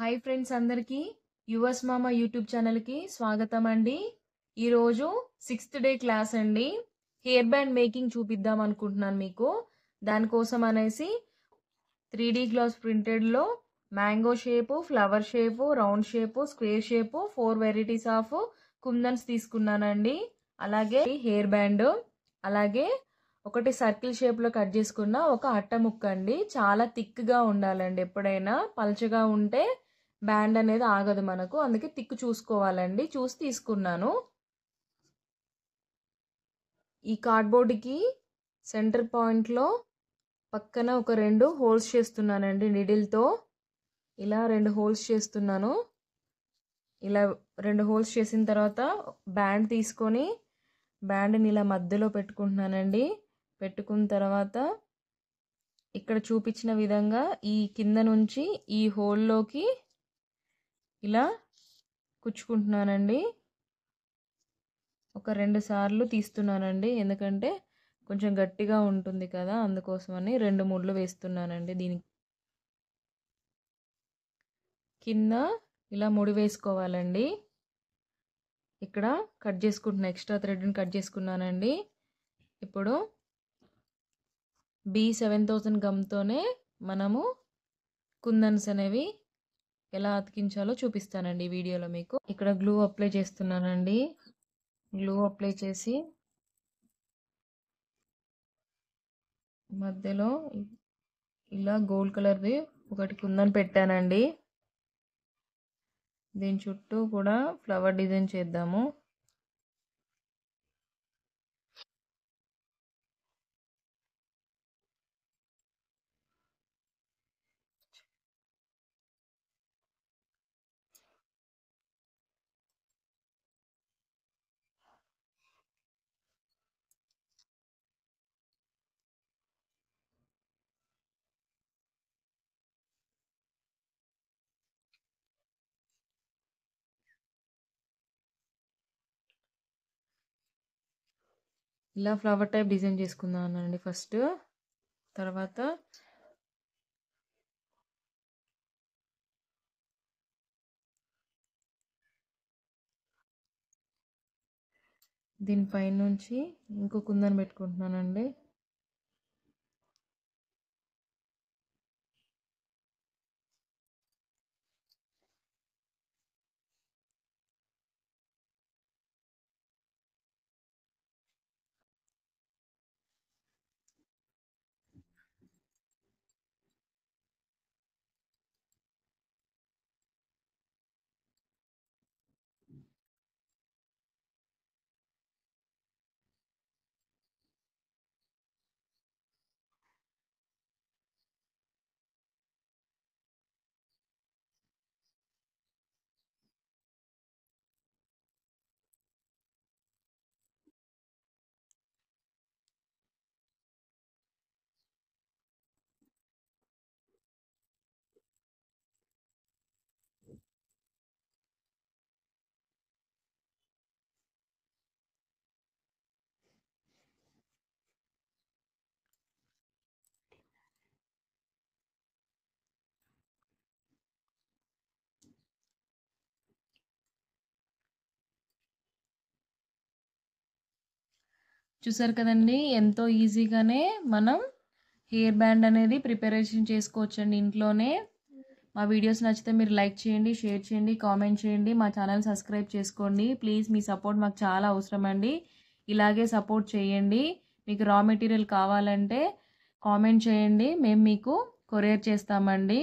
hi friends అందరికీ యువస్ మామ YouTube ఛానల్కి స్వాగతం అండి ఈరోజు సిక్స్త్ డే క్లాస్ అండి హెయిర్ బ్యాండ్ మేకింగ్ చూపిద్దాం అనుకుంటున్నాను మీకు దానికోసం అనేసి త్రీ డీ గ్లాస్ ప్రింటెడ్లో mango shape flower shape round shape square shape four varieties of kundans తీసుకున్నానండి అలాగే హెయిర్ బ్యాండ్ అలాగే ఒకటి సర్కిల్ షేప్లో కట్ చేసుకున్న ఒక అట్ట ముక్క అండి చాలా థిక్గా ఉండాలండి ఎప్పుడైనా పలచగా ఉంటే బ్యాండ్ అనేది ఆగదు మనకు అందుకే తిక్కు చూసుకోవాలండి చూసి తీసుకున్నాను ఈ కార్డ్బోర్డ్కి సెంటర్ పాయింట్లో పక్కన ఒక రెండు హోల్స్ చేస్తున్నానండి నిడిల్తో ఇలా రెండు హోల్స్ చేస్తున్నాను ఇలా రెండు హోల్స్ చేసిన తర్వాత బ్యాండ్ తీసుకొని బ్యాండ్ని ఇలా మధ్యలో పెట్టుకుంటున్నానండి పెట్టుకున్న తర్వాత ఇక్కడ చూపించిన విధంగా ఈ కింద నుంచి ఈ హోల్లోకి ఇలా కుచ్చుకుంటున్నానండి ఒక రెండు సార్లు తీస్తున్నానండి ఎందుకంటే కొంచెం గట్టిగా ఉంటుంది కదా అందుకోసమని రెండు మూడ్లు వేస్తున్నానండి దీనికి కింద ఇలా ముడి వేసుకోవాలండి ఇక్కడ కట్ చేసుకుంటున్నా ఎక్స్ట్రా థ్రెడ్ని కట్ చేసుకున్నానండి ఇప్పుడు బి సెవెన్ థౌజండ్ గమ్తోనే మనము కుందన్స్ అనేవి ఎలా అతికించాలో చూపిస్తానండి వీడియోలో మీకు ఇక్కడ గ్లూ అప్లై చేస్తున్నానండి గ్లూ అప్లై చేసి మధ్యలో ఇలా గోల్డ్ కలర్ది ఒకటి కుందని పెట్టానండి దీని చుట్టూ కూడా ఫ్లవర్ డిజైన్ చేద్దాము ఇలా ఫ్లవర్ టైప్ డిజైన్ చేసుకుందామండి ఫస్ట్ తర్వాత దీనిపైనుంచి ఇంకో కుందని పెట్టుకుంటున్నానండి చూసారు కదండి ఎంతో ఈజీగానే మనం హెయిర్ బ్యాండ్ అనేది ప్రిపరేషన్ చేసుకోవచ్చండి ఇంట్లోనే మా వీడియోస్ నచ్చితే మీరు లైక్ చేయండి షేర్ చేయండి కామెంట్ చేయండి మా ఛానల్ సబ్స్క్రైబ్ చేసుకోండి ప్లీజ్ మీ సపోర్ట్ మాకు చాలా అవసరం అండి ఇలాగే సపోర్ట్ చేయండి మీకు రా మెటీరియల్ కావాలంటే కామెంట్ చేయండి మేము మీకు కొరియర్ చేస్తామండి